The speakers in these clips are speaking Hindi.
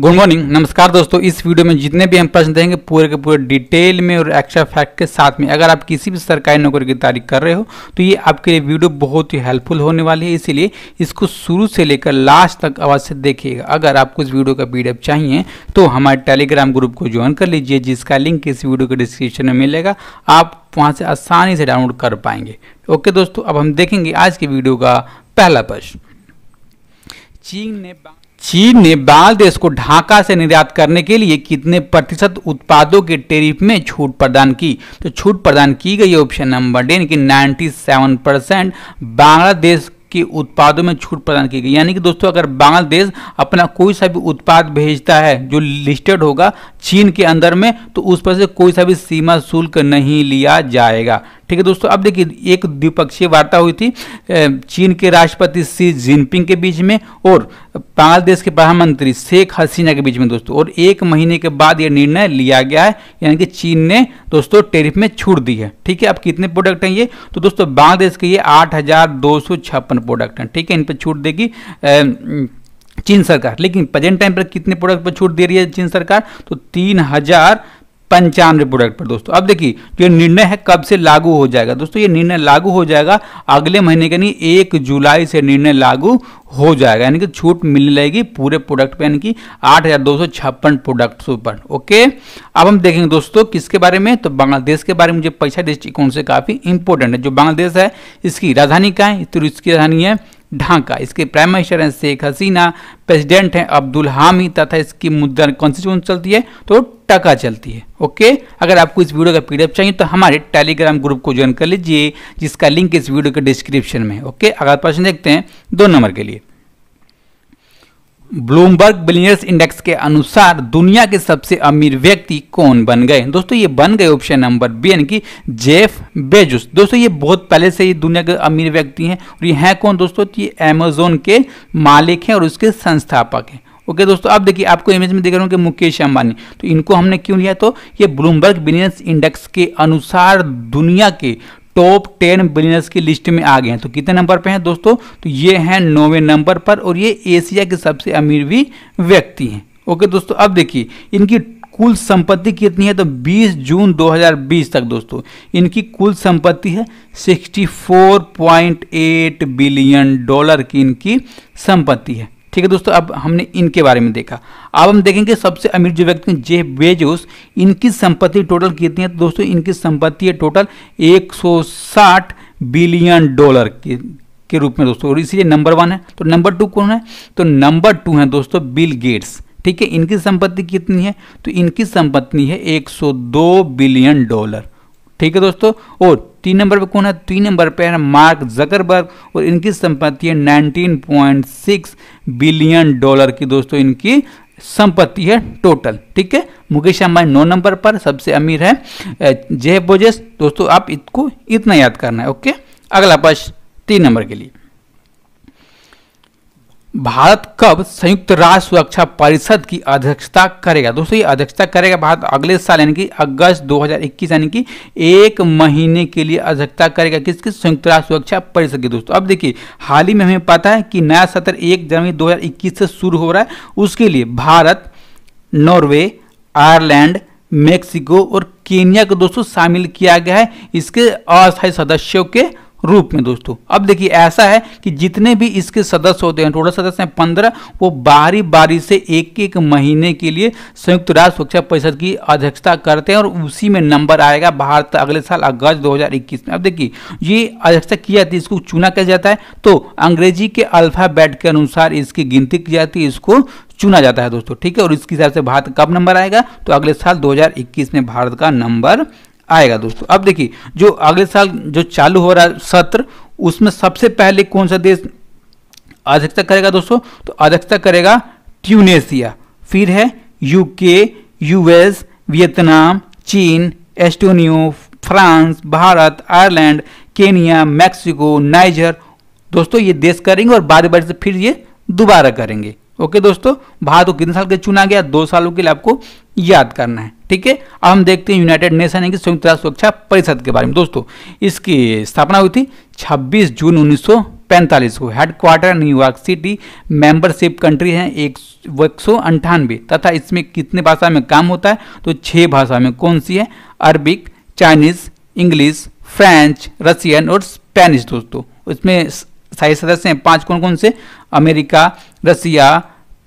गुड मॉर्निंग नमस्कार दोस्तों इस वीडियो में जितने भी हम प्रश्न देंगे पूरे के पूरे डिटेल में और एक्स्ट्रा फैक्ट के साथ में अगर आप किसी भी सरकारी नौकरी की तैयारी कर रहे हो तो ये आपके लिए वीडियो बहुत ही हेल्पफुल होने वाली है इसीलिए इसको शुरू से लेकर लास्ट तक अवश्य देखिएगा अगर आपको इस वीडियो का पीडीएफ चाहिए तो हमारे टेलीग्राम ग्रुप को ज्वाइन कर लीजिए जिसका लिंक इस वीडियो के डिस्क्रिप्शन में मिलेगा आप वहाँ से आसानी से डाउनलोड कर पाएंगे ओके दोस्तों अब हम देखेंगे आज के वीडियो का पहला प्रश्न चीन ने चीन ने बांग्लादेश को ढाका से निर्यात करने के लिए कितने प्रतिशत उत्पादों के टैरिफ में छूट प्रदान की तो छूट प्रदान की गई ऑप्शन नंबर डी यानी कि सेवन परसेंट बांग्लादेश के उत्पादों में छूट प्रदान की गई यानी कि दोस्तों अगर बांग्लादेश अपना कोई सा भी उत्पाद भेजता है जो लिस्टेड होगा चीन के अंदर में तो उस पर से कोई सा भी सीमा शुल्क नहीं लिया जाएगा ठीक है दोस्तों अब देखिए एक द्विपक्षीय वार्ता हुई थी चीन के राष्ट्रपति सी जिनपिंग के बीच में और बांग्लादेश के प्रधानमंत्री शेख हसीना के बीच में दोस्तों और एक महीने के बाद यह निर्णय लिया गया है यानी कि चीन ने दोस्तों टेरिफ में छूट दी है ठीक है अब कितने प्रोडक्ट हैं ये तो दोस्तों बांग्लादेश के ये आठ प्रोडक्ट हैं ठीक है इन पर छूट देगी चीन सरकार लेकिन प्रेजेंट टाइम पर कितने प्रोडक्ट पर छूट दे रही है चीन सरकार तो तीन हजार पंचानवे प्रोडक्ट पर दोस्तों अब देखिए जो निर्णय है कब से लागू हो जाएगा दोस्तों ये निर्णय लागू हो जाएगा अगले महीने के नहीं एक जुलाई से निर्णय लागू हो जाएगा यानी कि छूट मिलने लगेगी पूरे प्रोडक्ट पे यानी कि आठ हज़ार दो सौ छप्पन प्रोडक्ट पर ओके अब हम देखेंगे दोस्तों किसके बारे में तो बांग्लादेश के बारे में जो पैसा दृष्टिकोण से काफ़ी इंपोर्टेंट है जो बांग्लादेश है इसकी राजधानी क्या है तो इसकी राजधानी है ढाका इसके प्राइम मिनिस्टर हैं शेख हसीना प्रेसिडेंट हैं अब्दुल हामी तथा इसकी मुद्रा कॉन्स्टिट्यूशन चलती है तो टका चलती है ओके अगर आपको इस वीडियो का पीडीएफ चाहिए तो हमारे टेलीग्राम ग्रुप को ज्वाइन कर लीजिए जिसका लिंक इस वीडियो के डिस्क्रिप्शन में ओके अगर प्रश्न देखते हैं दो नंबर के लिए ब्लूमबर्ग बिलियनर्स इंडेक्स के अनुसार दुनिया के सबसे अमीर व्यक्ति कौन बन गए दोस्तों ये बन गए ऑप्शन नंबर बी यानी कि जेफ बेजुस दोस्तों ये बहुत पहले से ही दुनिया के अमीर व्यक्ति हैं और ये हैं कौन दोस्तों तो ये अमेजोन के मालिक हैं और उसके संस्थापक हैं ओके okay, दोस्तों अब देखिए आपको इमेज में देख रहे हो कि मुकेश अंबानी तो इनको हमने क्यों लिया तो ये ब्लूमबर्ग बिलियंस इंडेक्स के अनुसार दुनिया के टॉप टेन बिलियनर्स की लिस्ट में आ गए हैं तो कितने नंबर पे हैं दोस्तों तो ये हैं नौवे नंबर पर और ये एशिया के सबसे अमीर भी व्यक्ति हैं ओके दोस्तों अब देखिए इनकी कुल संपत्ति कितनी है तो 20 जून 2020 तक दोस्तों इनकी कुल संपत्ति है 64.8 बिलियन डॉलर की इनकी संपत्ति है ठीक है दोस्तों अब हमने इनके बारे में देखा अब हम देखेंगे सबसे अमीर जो व्यक्ति हैं जेफ बेजोस इनकी संपत्ति टोटल कितनी है तो दोस्तों इनकी संपत्ति है टोटल 160 बिलियन डॉलर की के रूप में दोस्तों और इसीलिए नंबर वन है तो नंबर टू कौन है तो नंबर टू है दोस्तों बिल गेट्स ठीक है इनकी संपत्ति कितनी है तो इनकी संपत्ति है 102 बिलियन डॉलर ठीक है दोस्तों और तीन नंबर पे कौन है तीन नंबर पे है मार्क जकरबर्ग और इनकी संपत्ति है 19.6 बिलियन डॉलर की दोस्तों इनकी संपत्ति है टोटल ठीक है मुकेश अंबानी नौ नंबर पर सबसे अमीर है जय बोजेस दोस्तों आप इसको इतना याद करना है ओके अगला प्रश्न तीन नंबर के लिए भारत कब संयुक्त राष्ट्र सुरक्षा परिषद की अध्यक्षता करेगा दोस्तों ये अध्यक्षता करेगा भारत अगले साल यानी कि अगस्त 2021 यानी कि एक महीने के लिए अध्यक्षता करेगा किसकी संयुक्त राष्ट्र सुरक्षा परिषद की दोस्तों अब देखिए हाल ही में हमें पता है कि नया सत्र एक जनवरी 2021 से शुरू हो रहा है उसके लिए भारत नॉर्वे आयरलैंड मेक्सिको और केनिया को दोस्तों शामिल किया गया है इसके अस्थायी सदस्यों के रूप में दोस्तों अब देखिए ऐसा है कि जितने भी इसके सदस्य होते हैं टोटल सदस्य हैं पंद्रह वो बारी बारी से एक एक महीने के लिए संयुक्त राष्ट्र सुरक्षा परिषद की अध्यक्षता करते हैं और उसी में नंबर आएगा भारत अगले साल अगस्त 2021 में अब देखिए ये अध्यक्षता की जाती है इसको चुना किया जाता है तो अंग्रेजी के अल्फाबेट के अनुसार इसकी गिनती की जाती है इसको चुना जाता है दोस्तों ठीक है और इसके हिसाब से भारत कब नंबर आएगा तो अगले साल दो में भारत का नंबर आएगा दोस्तों अब देखिए जो अगले साल जो चालू हो रहा है सत्र उसमें सबसे पहले कौन सा देश अध्यक्षता करेगा दोस्तों तो अध्यक्षता करेगा ट्यूनेशिया फिर है यूके यूएस वियतनाम चीन Estonia France Bharat Ireland Kenya Mexico Niger दोस्तों ये देश करेंगे और बारी बारी से फिर ये दोबारा करेंगे ओके दोस्तों भारत को कितने साल के चुना गया दो सालों के लिए आपको याद करना है ठीक है अब हम देखते हैं यूनाइटेड नेशन की संयुक्त राष्ट्र सुरक्षा परिषद के बारे में दोस्तों इसकी स्थापना हुई थी 26 जून 1945 को headquarter New York city membership country है एक सौ अंठानवे तथा इसमें कितने भाषा में काम होता है तो छह भाषा में कौन सी है Arabic Chinese English French Russian और स्पेनिश दोस्तों इसमें स्थायी सदस्य हैं पांच कौन कौन से अमेरिका रसिया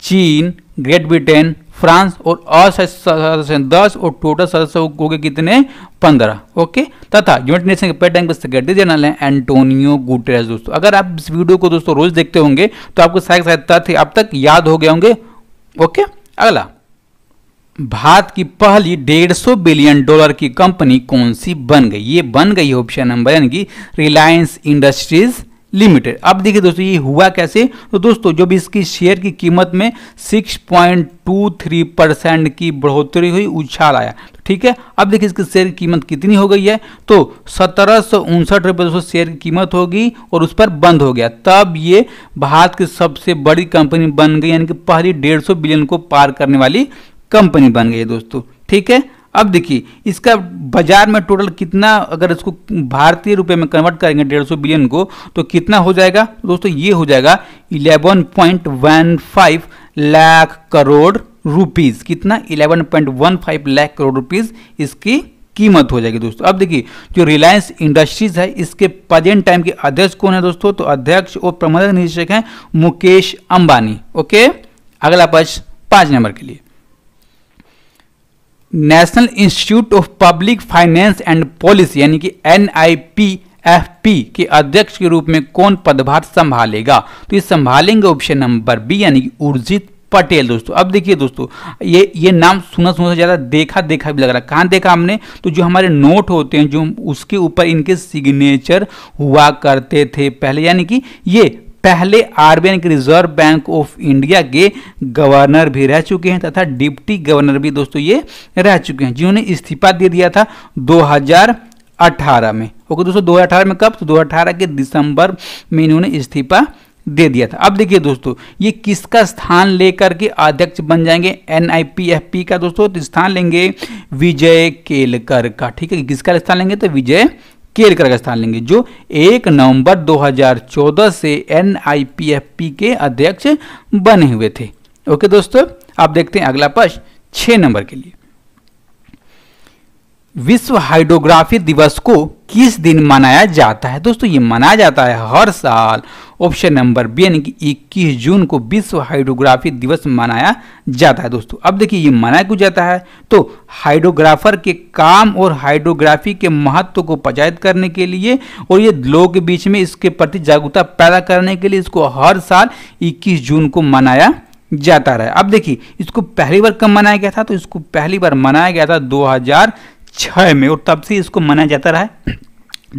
चीन ग्रेट ब्रिटेन फ्रांस और अस्थायी सदस्य दस और टोटल सदस्य हो गए कितने पंद्रह ओके तथा यूनाइटेड नेशन के पेट बैंक सेक्रेटरी जनरल हैं एंटोनियो गुटेरस दोस्तों अगर आप इस वीडियो को दोस्तों रोज देखते होंगे तो आपको सारे सारे तथ्य अब तक याद हो गए होंगे ओके अगला भारत की पहली 150 बिलियन डॉलर की कंपनी कौन सी बन गई ये बन गई ऑप्शन नंबर यानी कि रिलायंस इंडस्ट्रीज लिमिटेड अब देखिए दोस्तों ये हुआ कैसे तो दोस्तों जब इसकी शेयर की कीमत में 6.23 परसेंट की बढ़ोतरी हुई उछाल आया तो ठीक है अब देखिए इसकी शेयर की कीमत कितनी हो गई है तो सत्रह सौ उनसठ दोस्तों शेयर की कीमत होगी और उस पर बंद हो गया तब ये भारत की सबसे बड़ी कंपनी बन गई यानी कि पहली डेढ़ बिलियन को पार करने वाली कंपनी बन गई दोस्तों ठीक है अब देखिए इसका बाजार में टोटल कितना अगर इसको भारतीय रुपए में कन्वर्ट करेंगे डेढ़ सौ बिलियन को तो कितना हो जाएगा दोस्तों ये हो जाएगा eleven point one five lakh crore rupees कितना eleven point one five lakh crore rupees इसकी कीमत हो जाएगी दोस्तों अब देखिए जो रिलायंस इंडस्ट्रीज है इसके प्रेजेंट टाइम के अध्यक्ष कौन है दोस्तों तो अध्यक्ष और प्रबंधक निदेशक हैं मुकेश अंबानी ओके अगला प्रश्न पांच नंबर के लिए National Institute of Public Finance and Policy यानी कि एन एफपी के अध्यक्ष के रूप में कौन पदभार संभालेगा तो ये संभालेंगे ऑप्शन नंबर बी यानी कि उर्जित पटेल दोस्तों अब देखिए दोस्तों ये ये नाम सुना सुना से ज़्यादा देखा देखा भी लग रहा है कहाँ देखा हमने तो जो हमारे नोट होते हैं जो उसके ऊपर इनके सिग्नेचर हुआ करते थे पहले यानी कि ये पहले आरबीआई के रिजर्व बैंक ऑफ इंडिया के गवर्नर भी रह चुके हैं तथा डिप्टी गवर्नर भी दोस्तों ये रह चुके हैं जिन्होंने इस्तीफा दे दिया था 2018 में ओके दोस्तों 2018 में कब तो 2018 के दिसंबर में इन्होंने इस्तीफा दे दिया था अब देखिए दोस्तों ये किसका स्थान लेकर के अध्यक्ष बन जाएंगे एन का दोस्तों तो स्थान लेंगे विजय केलकर का ठीक है किसका स्थान लेंगे तो विजय केयर स्थान लेंगे जो एक नवंबर 2014 से एन के अध्यक्ष बने हुए थे ओके दोस्तों आप देखते हैं अगला प्रश्न छह नंबर के लिए विश्व हाइड्रोग्राफी दिवस को किस दिन मनाया जाता है दोस्तों ये मनाया जाता है हर साल ऑप्शन नंबर बी यानी कि इक्कीस जून को विश्व हाइड्रोग्राफी दिवस मनाया जाता है दोस्तों अब देखिए ये मनाया क्यों जाता है तो हाइड्रोग्राफर के काम और हाइड्रोग्राफी के महत्व को प्रचारित करने के लिए और ये लोगों के बीच में इसके प्रति जागरूकता पैदा करने के लिए इसको हर साल इक्कीस जून को मनाया जाता रहा अब देखिए इसको पहली बार कब मनाया गया था तो इसको पहली बार मनाया गया था छह में और तब से इसको मनाया जाता रहा है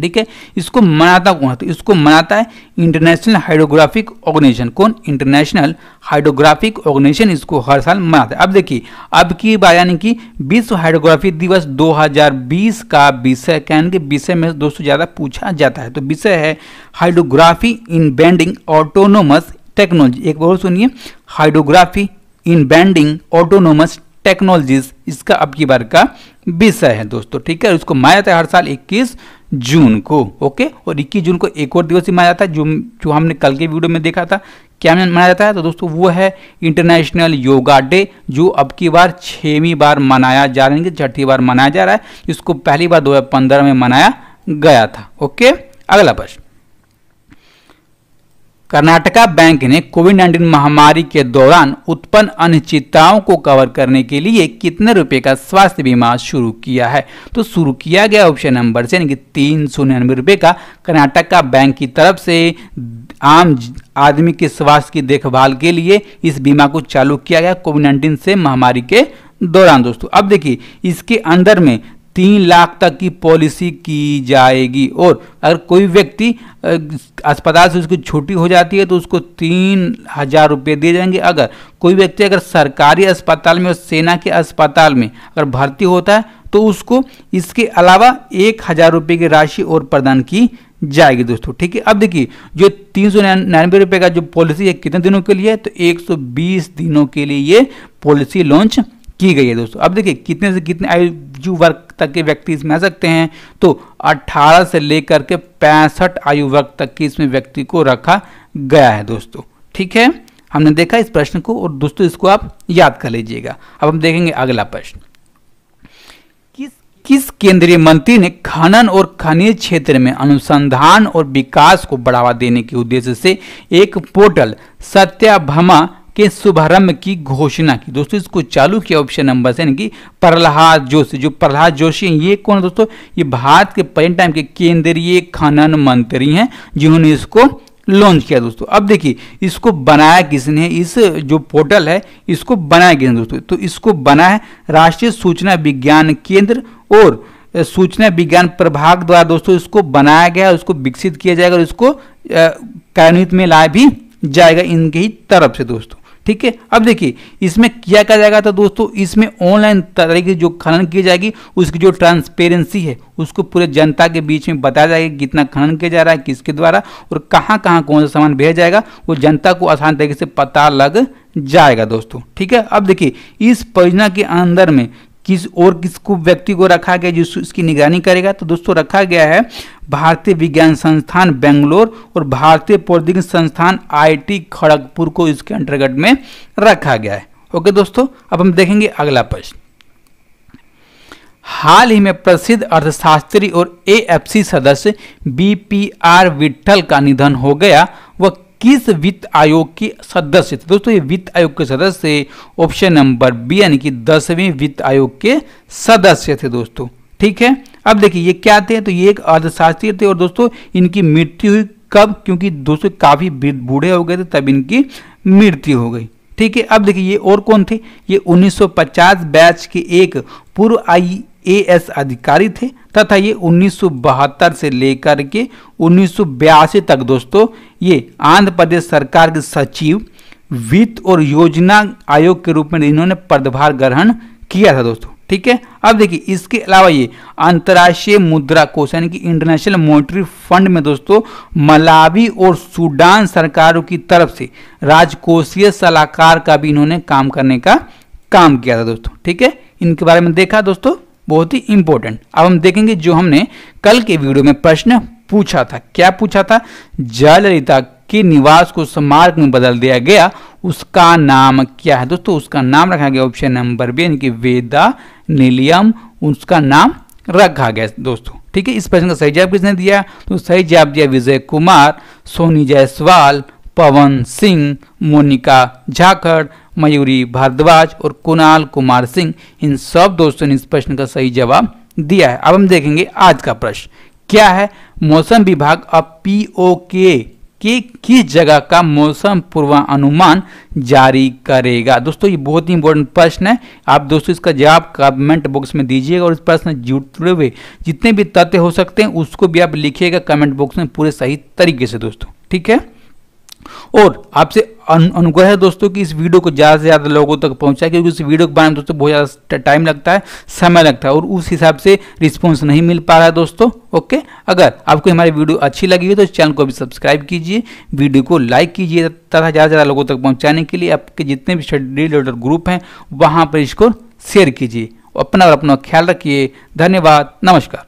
ठीक है इसको मनाता कौन तो इसको मनाता है इंटरनेशनल हाइड्रोग्राफिक ऑर्गेनाइजेशन कौन इंटरनेशनल हाइड्रोग्राफिक ऑर्गेनाइजेशन इसको हर साल मनाता है अब देखिए अब की बार यानी कि विश्व हाइड्रोग्राफी दिवस 2020 का विषय कहन के विषय में दोस्तों ज़्यादा पूछा जाता है तो विषय है hydrography enabling autonomous technology एक बार सुनिए hydrography enabling autonomous technologies इसका अब की बार का विषय है दोस्तों ठीक है इसको माया है हर साल 21 जून को ओके और 21 जून को एक और दिवस मनाया जाता है जो जो हमने कल के वीडियो में देखा था क्या मनाया जाता है तो दोस्तों वो है इंटरनेशनल योगा डे जो अब की बार छवीं बार मनाया जा रहा है छठी बार मनाया जा रहा है इसको पहली बार 2015 में मनाया गया था ओके अगला प्रश्न कर्नाटका बैंक ने कोविड नाइन्टीन महामारी के दौरान उत्पन्न अनिश्चितताओं को कवर करने के लिए कितने रुपए का स्वास्थ्य बीमा शुरू किया है तो शुरू किया गया ऑप्शन नंबर से यानी कि तीन सौ निन्यानवे रुपये का कर्नाटका बैंक की तरफ से आम आदमी के स्वास्थ्य की देखभाल के लिए इस बीमा को चालू किया गया कोविड नाइन्टीन से महामारी के दौरान दोस्तों अब देखिए इसके अंदर में तीन लाख तक की पॉलिसी की जाएगी और अगर कोई व्यक्ति अस्पताल से उसकी छुट्टी हो जाती है तो उसको तीन हज़ार रुपये दिए जाएंगे अगर कोई व्यक्ति अगर सरकारी अस्पताल में और सेना के अस्पताल में अगर भर्ती होता है तो उसको इसके अलावा एक हज़ार रुपये की राशि और प्रदान की जाएगी दोस्तों ठीक है अब देखिए जो तीन सौ निन्यानवे रुपये का जो पॉलिसी है कितने दिनों के लिए है तो 120 दिनों के लिए ये पॉलिसी लॉन्च की गई है दोस्तों अब देखिए कितने से कितने आयु आयु वर्ग तक के व्यक्ति इसमें आ सकते हैं तो 18 से लेकर के पैंसठ आयु वर्ग तक के इसमें व्यक्ति को रखा गया है दोस्तों ठीक है हमने देखा इस प्रश्न को और दोस्तों इसको आप याद कर लीजिएगा अब हम देखेंगे अगला प्रश्न किस किस केंद्रीय मंत्री ने खनन और खनिज क्षेत्र में अनुसंधान और विकास को बढ़ावा देने के उद्देश्य से एक पोर्टल सत्याभमा के शुभारंभ की घोषणा की दोस्तों इसको चालू किया ऑप्शन नंबर से कि प्रहलाद जोशी जो प्रहलाद जोशी हैं ये कौन है दोस्तों ये भारत के पर्यटन टाइम के केंद्रीय खनन मंत्री हैं जिन्होंने इसको लॉन्च किया दोस्तों अब देखिए इसको बनाया किसने इस जो पोर्टल है इसको बनाया किसने दोस्तों तो इसको बना है राष्ट्रीय सूचना विज्ञान केंद्र और सूचना विज्ञान प्रभाग द्वारा दोस्तों इसको बनाया गया उसको विकसित किया जाएगा और इसको कार्यान्वित में लाया भी जाएगा इनकी ही तरफ से दोस्तों ठीक है अब देखिए इसमें क्या जाएगा तो दोस्तों इसमें ऑनलाइन तरीके जो खनन की जाएगी उसकी जो ट्रांसपेरेंसी है उसको पूरे जनता के बीच में बताया जाएगा कितना खनन किया जा रहा है किसके द्वारा और कहाँ कहाँ कौन सा सामान भेजा जाएगा वो जनता को आसान तरीके से पता लग जाएगा दोस्तों ठीक है अब देखिए इस परियोजना के अंदर में किस और को व्यक्ति को रखा गया जिस इसकी निगरानी करेगा तो दोस्तों रखा गया है भारतीय विज्ञान संस्थान बेंगलोर और भारतीय प्रौद्योगिक संस्थान आईटी खड़गपुर को इसके अंतर्गत में रखा गया है ओके दोस्तों अब हम देखेंगे अगला प्रश्न हाल ही में प्रसिद्ध अर्थशास्त्री और एएफसी सदस्य बीपीआर विट्ठल का निधन हो गया किस वित्त आयोग के सदस्य थे दोस्तों ये वित्त आयोग के सदस्य ऑप्शन नंबर बी यानी कि दसवें वित्त आयोग के सदस्य थे दोस्तों ठीक है अब देखिए ये क्या थे तो ये एक अर्थशास्त्री थे और दोस्तों इनकी मृत्यु हुई कब क्योंकि दोस्तों काफ़ी बूढ़े हो गए थे तब इनकी मृत्यु हो गई ठीक है अब देखिए ये और कौन थे ये 1950 बैच के एक पूर्व आई एएस अधिकारी थे तथा ये 1972 से लेकर के उन्नीस तक दोस्तों ये आंध्र प्रदेश सरकार के सचिव वित्त और योजना आयोग के रूप में इन्होंने पदभार ग्रहण किया था दोस्तों ठीक है अब देखिए इसके अलावा ये अंतर्राष्ट्रीय मुद्रा कोष यानी कि इंटरनेशनल मॉनिटरी फंड में दोस्तों मलावी और सूडान सरकारों की तरफ से राजकोषीय सलाहकार का भी इन्होंने काम करने का काम किया था दोस्तों ठीक है इनके बारे में देखा दोस्तों बहुत ही इंपॉर्टेंट अब हम देखेंगे जो हमने कल के वीडियो में प्रश्न पूछा था क्या पूछा था जयललिता के निवास को स्मारक में बदल दिया गया उसका नाम क्या है दोस्तों उसका नाम रखा गया ऑप्शन नंबर बी यानी कि वेदा नीलियम उसका नाम रखा गया दोस्तों ठीक है इस प्रश्न का सही जवाब किसने दिया तो सही जवाब दिया विजय कुमार सोनी जायसवाल पवन सिंह मोनिका झाखड़ मयूरी भारद्वाज और कुणाल कुमार सिंह इन सब दोस्तों ने इस प्रश्न का सही जवाब दिया है अब हम देखेंगे आज का प्रश्न क्या है मौसम विभाग अब पी ओ के कि किस जगह का मौसम पूर्वानुमान जारी करेगा दोस्तों ये बहुत ही इंपॉर्टेंट प्रश्न है आप दोस्तों इसका जवाब कमेंट बॉक्स में दीजिएगा और इस प्रश्न जुड़े हुए जितने भी तथ्य हो सकते हैं उसको भी आप लिखिएगा कमेंट बॉक्स में पूरे सही तरीके से दोस्तों ठीक है और आपसे अनुग्रह है दोस्तों कि इस वीडियो को ज़्यादा से ज़्यादा लोगों तक पहुंचाए क्योंकि उस वीडियो को बनाने में दोस्तों बहुत ज़्यादा टाइम लगता है समय लगता है और उस हिसाब से रिस्पॉन्स नहीं मिल पा रहा है दोस्तों ओके अगर आपको हमारी वीडियो अच्छी लगी है तो चैनल को भी सब्सक्राइब कीजिए वीडियो को लाइक कीजिए तथा ज़्यादा से ज़्यादा लोगों तक पहुँचाने के लिए आपके जितने भी शेड्यूल रिलेटेड ग्रुप हैं वहाँ पर इसको शेयर कीजिए अपना और अपना ख्याल रखिए धन्यवाद नमस्कार